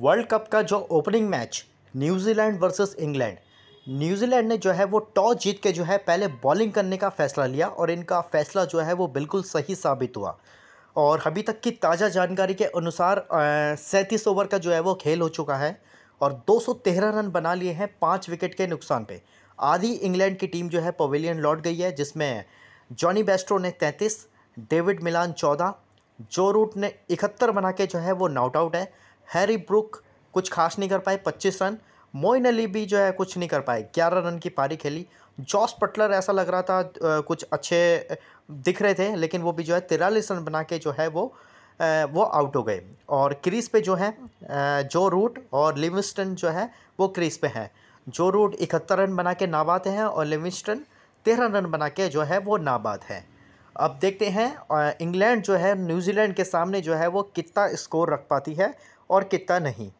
world cup का जो opening match New Zealand versus England New Zealand ने जो है वो टॉस जीत के जो है पहले बॉलिंग करने का फैसला लिया और इनका फैसला जो है वो बिल्कुल सही साबित हुआ और अभी तक की ताज़ा जानकारी के अनुसार सैंतीस ओवर का जो है वो खेल हो चुका है और 213 रन बना लिए हैं पाँच विकेट के नुकसान पे आधी इंग्लैंड की टीम जो है पवेलियन लौट गई है जिसमें जॉनी बेस्ट्रो ने तैंतीस डेविड मिलान चौदह जो रूट ने इकहत्तर बना के जो है वो नॉट आउट है हैरी ब्रुक कुछ खास नहीं कर पाए पच्चीस रन मोइन अली भी जो है कुछ नहीं कर पाए ग्यारह रन की पारी खेली जॉस पटलर ऐसा लग रहा था कुछ अच्छे दिख रहे थे लेकिन वो भी जो है तिरालीस रन बना के जो है वो वो आउट हो गए और क्रीज पे जो है जो रूट और लिविस्टन जो है वो क्रीज पे हैं जो रूट इकहत्तर रन बना के नाबाद हैं और लिविस्टन तेरह रन बना के जो है वो नाबाद हैं अब देखते हैं इंग्लैंड जो है न्यूजीलैंड के सामने जो है वो कितना स्कोर रख पाती है और कितना नहीं